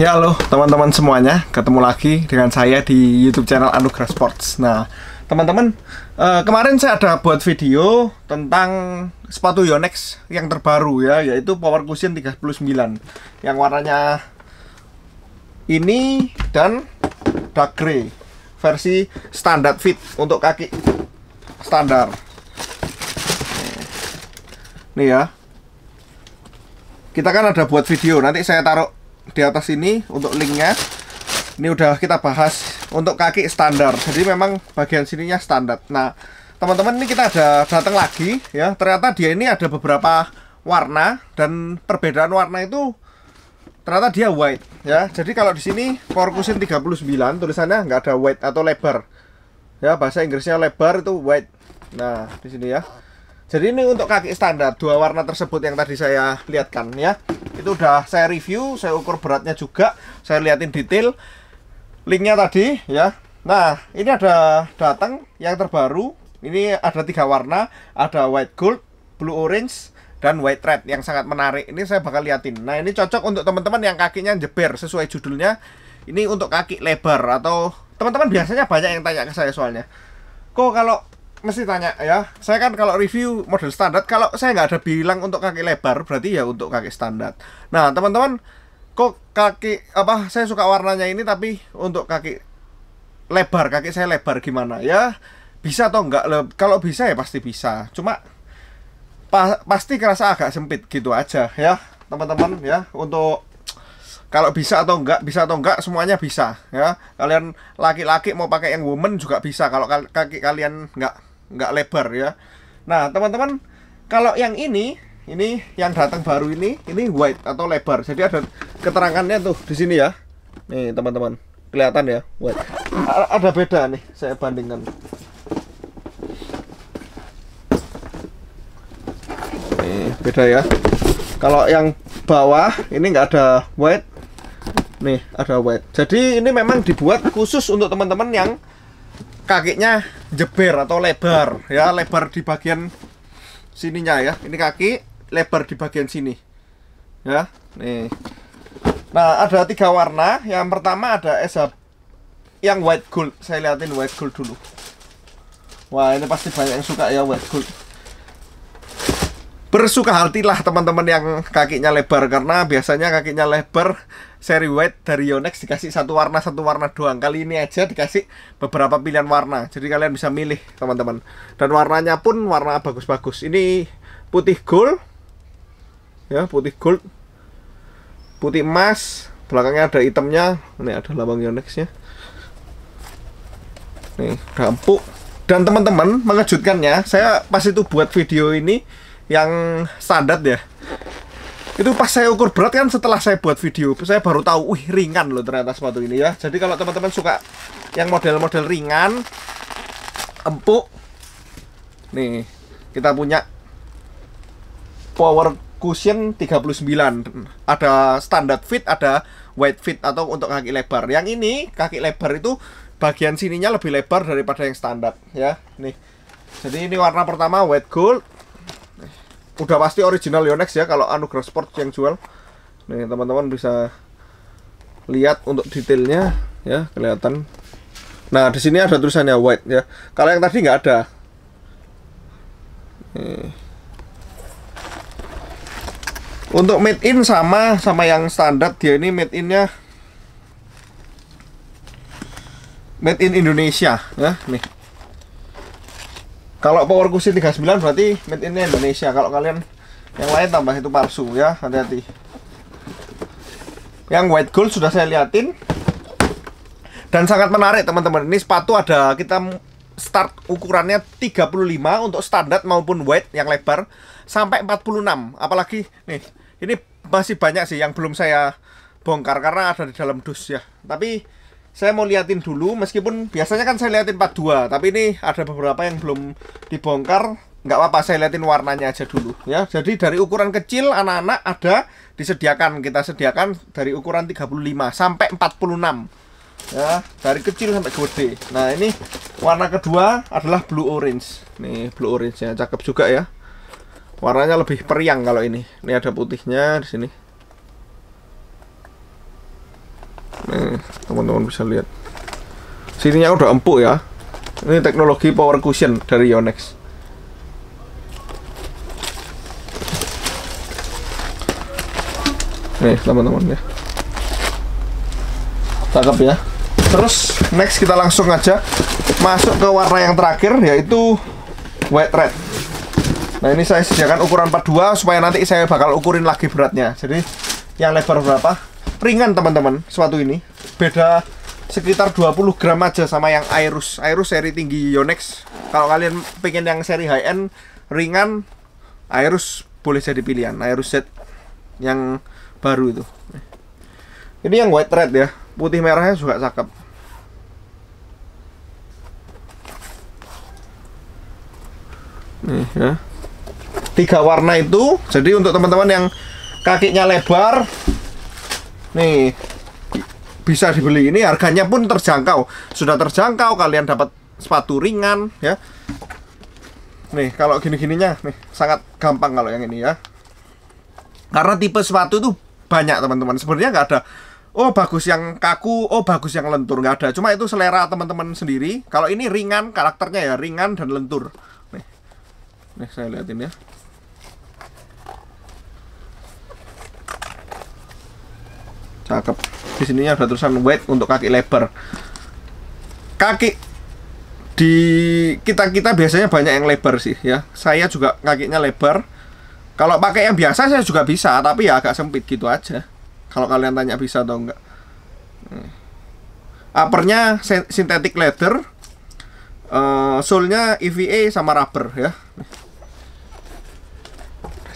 Ya halo teman-teman semuanya, ketemu lagi dengan saya di YouTube channel Anugerah Sports. Nah, teman-teman, uh, kemarin saya ada buat video tentang sepatu Yonex yang terbaru ya, yaitu Power Cushion 39 yang warnanya ini dan dark grey versi standar fit untuk kaki standar. Nih ya. Kita kan ada buat video, nanti saya taruh di atas ini untuk linknya ini udah kita bahas untuk kaki standar jadi memang bagian sininya standar nah teman-teman ini kita ada datang lagi ya ternyata dia ini ada beberapa warna dan perbedaan warna itu ternyata dia white ya jadi kalau di sini Corcusin 39 tulisannya nggak ada white atau lebar ya bahasa Inggrisnya lebar itu white nah di sini ya jadi ini untuk kaki standar, dua warna tersebut yang tadi saya lihatkan ya. Itu udah saya review, saya ukur beratnya juga, saya liatin detail. Linknya tadi ya. Nah, ini ada datang yang terbaru. Ini ada tiga warna, ada white gold, blue orange, dan white red yang sangat menarik. Ini saya bakal liatin. Nah, ini cocok untuk teman-teman yang kakinya jeber sesuai judulnya. Ini untuk kaki lebar atau teman-teman biasanya banyak yang tanya ke saya soalnya. Kok kalau mesti tanya ya saya kan kalau review model standar kalau saya nggak ada bilang untuk kaki lebar berarti ya untuk kaki standar nah teman-teman kok kaki apa saya suka warnanya ini tapi untuk kaki lebar kaki saya lebar gimana ya bisa atau nggak kalau bisa ya pasti bisa cuma pa pasti kerasa agak sempit gitu aja ya teman-teman ya untuk kalau bisa atau enggak bisa atau enggak semuanya bisa ya kalian laki-laki mau pakai yang woman juga bisa kalau kaki kalian enggak nggak lebar ya. Nah, teman-teman, kalau yang ini, ini yang datang baru ini, ini white atau lebar. Jadi ada keterangannya tuh di sini ya. Nih, teman-teman. Kelihatan ya, white. A ada beda nih, saya bandingkan. Nih, beda ya. Kalau yang bawah ini nggak ada white. Nih, ada white. Jadi ini memang dibuat khusus untuk teman-teman yang kakinya jeber atau lebar ya lebar di bagian sininya ya ini kaki lebar di bagian sini ya nih nah ada tiga warna yang pertama ada esab, yang white gold saya liatin white gold dulu wah ini pasti banyak yang suka ya white gold bersuka hatilah teman-teman yang kakinya lebar karena biasanya kakinya lebar seri white dari Yonex dikasih satu warna satu warna doang kali ini aja dikasih beberapa pilihan warna jadi kalian bisa milih teman-teman dan warnanya pun warna bagus-bagus ini putih gold ya putih gold putih emas belakangnya ada itemnya ini ada lambang Yonexnya nih rampuk dan teman-teman mengejutkannya saya pas itu buat video ini yang standar ya itu pas saya ukur berat kan setelah saya buat video saya baru tahu wih ringan loh ternyata sepatu ini ya jadi kalau teman-teman suka yang model-model ringan empuk nih kita punya power cushion 39 ada standard fit ada wide fit atau untuk kaki lebar yang ini kaki lebar itu bagian sininya lebih lebar daripada yang standar ya nih jadi ini warna pertama white gold udah pasti original Yonex ya kalau Anugerah Sport yang jual. Nih teman-teman bisa lihat untuk detailnya ya kelihatan. Nah di sini ada tulisannya white ya. Kalau yang tadi nggak ada. Nih. Untuk made in sama sama yang standar dia ini made innya made in Indonesia ya nih kalau power cushion 39 berarti made in Indonesia. Kalau kalian yang lain tambah itu palsu ya, hati-hati. Yang white gold sudah saya liatin. Dan sangat menarik teman-teman. Ini sepatu ada kita start ukurannya 35 untuk standar maupun white yang lebar sampai 46. Apalagi nih, ini masih banyak sih yang belum saya bongkar karena ada di dalam dus ya. Tapi saya mau liatin dulu meskipun biasanya kan saya liatin 42 tapi ini ada beberapa yang belum dibongkar nggak apa-apa saya liatin warnanya aja dulu ya jadi dari ukuran kecil anak-anak ada disediakan kita sediakan dari ukuran 35 sampai 46 ya dari kecil sampai gede nah ini warna kedua adalah blue orange nih blue orange ya cakep juga ya warnanya lebih periang kalau ini ini ada putihnya di sini teman-teman bisa lihat sininya udah empuk ya ini teknologi power cushion dari Yonex nih teman-teman ya cakep ya terus next kita langsung aja masuk ke warna yang terakhir yaitu white red nah ini saya sediakan ukuran 42 supaya nanti saya bakal ukurin lagi beratnya jadi yang lebar berapa ringan teman-teman suatu ini beda sekitar 20 gram aja sama yang Airus Airus seri tinggi Yonex kalau kalian pengen yang seri high end ringan Airus boleh jadi pilihan Airus set yang baru itu ini yang white red ya putih merahnya juga cakep nih ya tiga warna itu jadi untuk teman-teman yang kakinya lebar nih bisa dibeli ini harganya pun terjangkau sudah terjangkau kalian dapat sepatu ringan ya nih kalau gini-gininya nih sangat gampang kalau yang ini ya karena tipe sepatu itu banyak teman-teman sebenarnya nggak ada oh bagus yang kaku, oh bagus yang lentur nggak ada. Cuma itu selera teman-teman sendiri. Kalau ini ringan karakternya ya ringan dan lentur. Nih, nih saya ini ya. cakep di sini ada tulisan wide untuk kaki lebar kaki di kita kita biasanya banyak yang lebar sih ya saya juga kakinya lebar kalau pakai yang biasa saya juga bisa tapi ya agak sempit gitu aja kalau kalian tanya bisa atau enggak hmm. uppernya sintetik leather uh, eh, EVA e sama rubber ya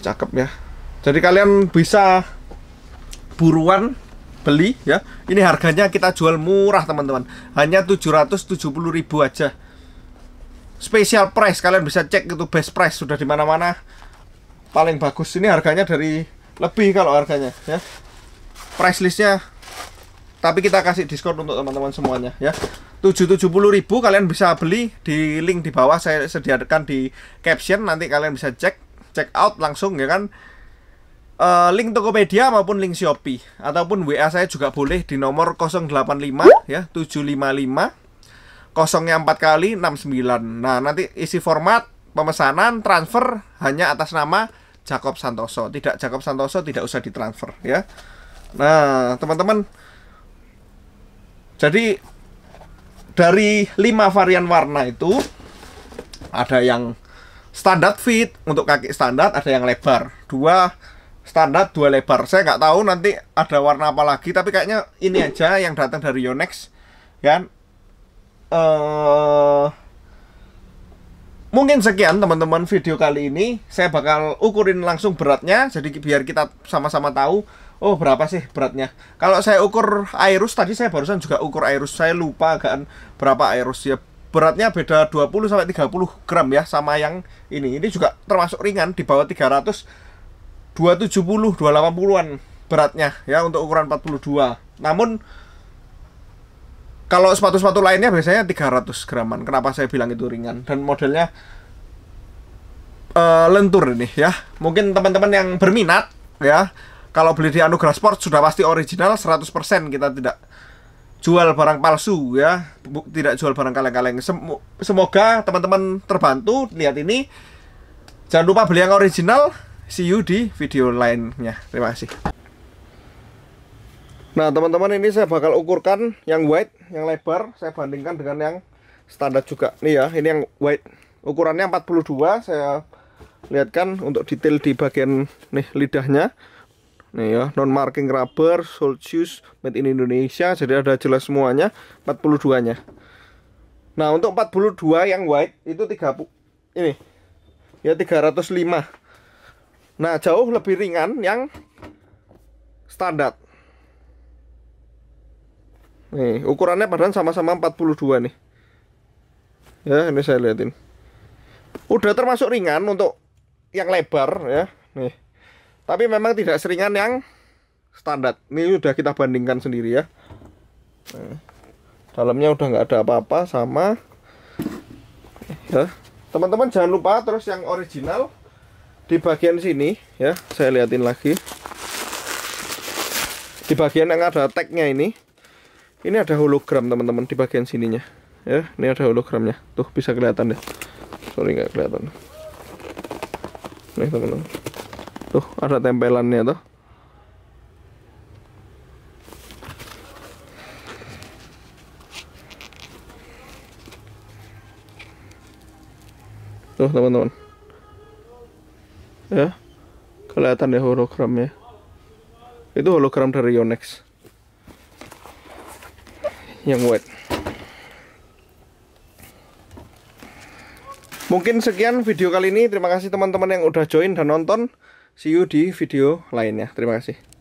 cakep ya jadi kalian bisa buruan beli ya. Ini harganya kita jual murah teman-teman. Hanya 770.000 aja. Special price kalian bisa cek itu best price sudah di mana-mana. Paling bagus ini harganya dari lebih kalau harganya ya. Price listnya tapi kita kasih diskon untuk teman-teman semuanya ya. 770.000 kalian bisa beli di link di bawah saya sediakan di caption nanti kalian bisa cek check out langsung ya kan uh, link Tokopedia maupun link Shopee ataupun WA saya juga boleh di nomor 085 ya 755 kosongnya 4 kali 69. Nah, nanti isi format pemesanan transfer hanya atas nama Jacob Santoso. Tidak Jacob Santoso tidak usah ditransfer ya. Nah, teman-teman jadi dari 5 varian warna itu ada yang standar fit untuk kaki standar, ada yang lebar. Dua standar dua lebar. Saya nggak tahu nanti ada warna apa lagi, tapi kayaknya ini aja yang datang dari Yonex, kan? Uh, mungkin sekian teman-teman video kali ini. Saya bakal ukurin langsung beratnya, jadi biar kita sama-sama tahu. Oh berapa sih beratnya Kalau saya ukur Airus Tadi saya barusan juga ukur Airus Saya lupa kan berapa Airus ya beratnya beda 20 sampai 30 gram ya sama yang ini. Ini juga termasuk ringan di bawah 300 270 280-an beratnya ya untuk ukuran 42. Namun kalau sepatu-sepatu lainnya biasanya 300 graman. Kenapa saya bilang itu ringan dan modelnya uh, lentur ini ya. Mungkin teman-teman yang berminat ya, kalau beli di Anugerah Sport sudah pasti original 100% kita tidak jual barang palsu ya, tidak jual barang kaleng-kaleng. semoga teman-teman terbantu lihat ini. Jangan lupa beli yang original see you di video lainnya terima kasih nah teman-teman ini saya bakal ukurkan yang white yang lebar saya bandingkan dengan yang standar juga nih ya ini yang white. ukurannya 42 saya lihatkan untuk detail di bagian nih lidahnya nih ya non marking rubber Sold shoes made in Indonesia jadi ada jelas semuanya 42 nya nah untuk 42 yang white itu 30 ini ya 305 Nah, jauh lebih ringan yang standar. Nih, ukurannya padahal sama-sama 42 nih. Ya, ini saya lihatin Udah termasuk ringan untuk yang lebar ya. Nih. Tapi memang tidak seringan yang standar. Ini sudah kita bandingkan sendiri ya. dalamnya udah nggak ada apa-apa sama ya. Teman-teman jangan lupa terus yang original di bagian sini ya saya liatin lagi di bagian yang ada tagnya ini ini ada hologram teman-teman di bagian sininya ya ini ada hologramnya tuh bisa kelihatan deh sorry nggak kelihatan nih teman-teman tuh ada tempelannya tuh tuh teman-teman ya kelihatan ya hologramnya itu hologram dari Yonex yang white mungkin sekian video kali ini terima kasih teman-teman yang udah join dan nonton see you di video lainnya terima kasih